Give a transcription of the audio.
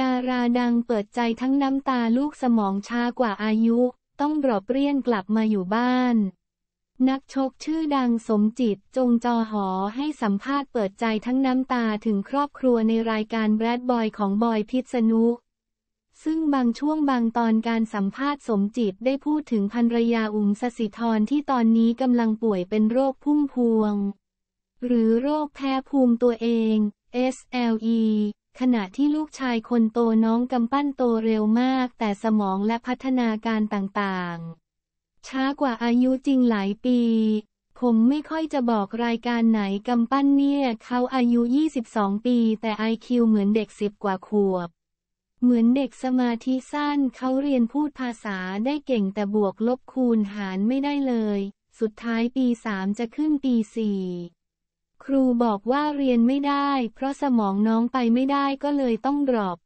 ดาราดังเปิดใจทั้งน้ำตาลูกสมองช้ากว่าอายุ ต้องรอปเรียนกลับมาอยู่บ้าน นักชกชื่อดังสมจิตจงจอหอให้สัมภาษณ์เปิดใจทั้งน้ำตาถึงครอบครัวในรายการแบดบอยของบอยพิษณุซึ่งบางช่วงบางตอนการสัมภาษณ์สมจิตได้พูดถึงภรรยาอุ๋มสสิธรที่ตอนนี้กำลังป่วยเป็นโรคพุ่มพวงหรือโรคแพ้ภูมิตัวเอง SLE ขณะที่ลูกชายคนโตน้องกำปั้นโตเร็วมาก แต่สมองและพัฒนาการต่างๆ ช้ากว่าอายุจริงหลายปี ผมไม่ค่อยจะบอกรายการไหนกำปั้นเนี่ย เขาอายุ 22 ปีแต่ IQ เหมือนเด็กสิบกว่าขวบ เหมือนเด็กสมาธิสั้นเขาเรียนพูดภาษาได้เก่งแต่บวกลบคูณหารไม่ได้เลย สุดท้ายปีสามจะขึ้นปีสี่ครูบอกว่าเรียนไม่ได้เพราะสมองน้องไปไม่ได้ก็เลยต้องดรอป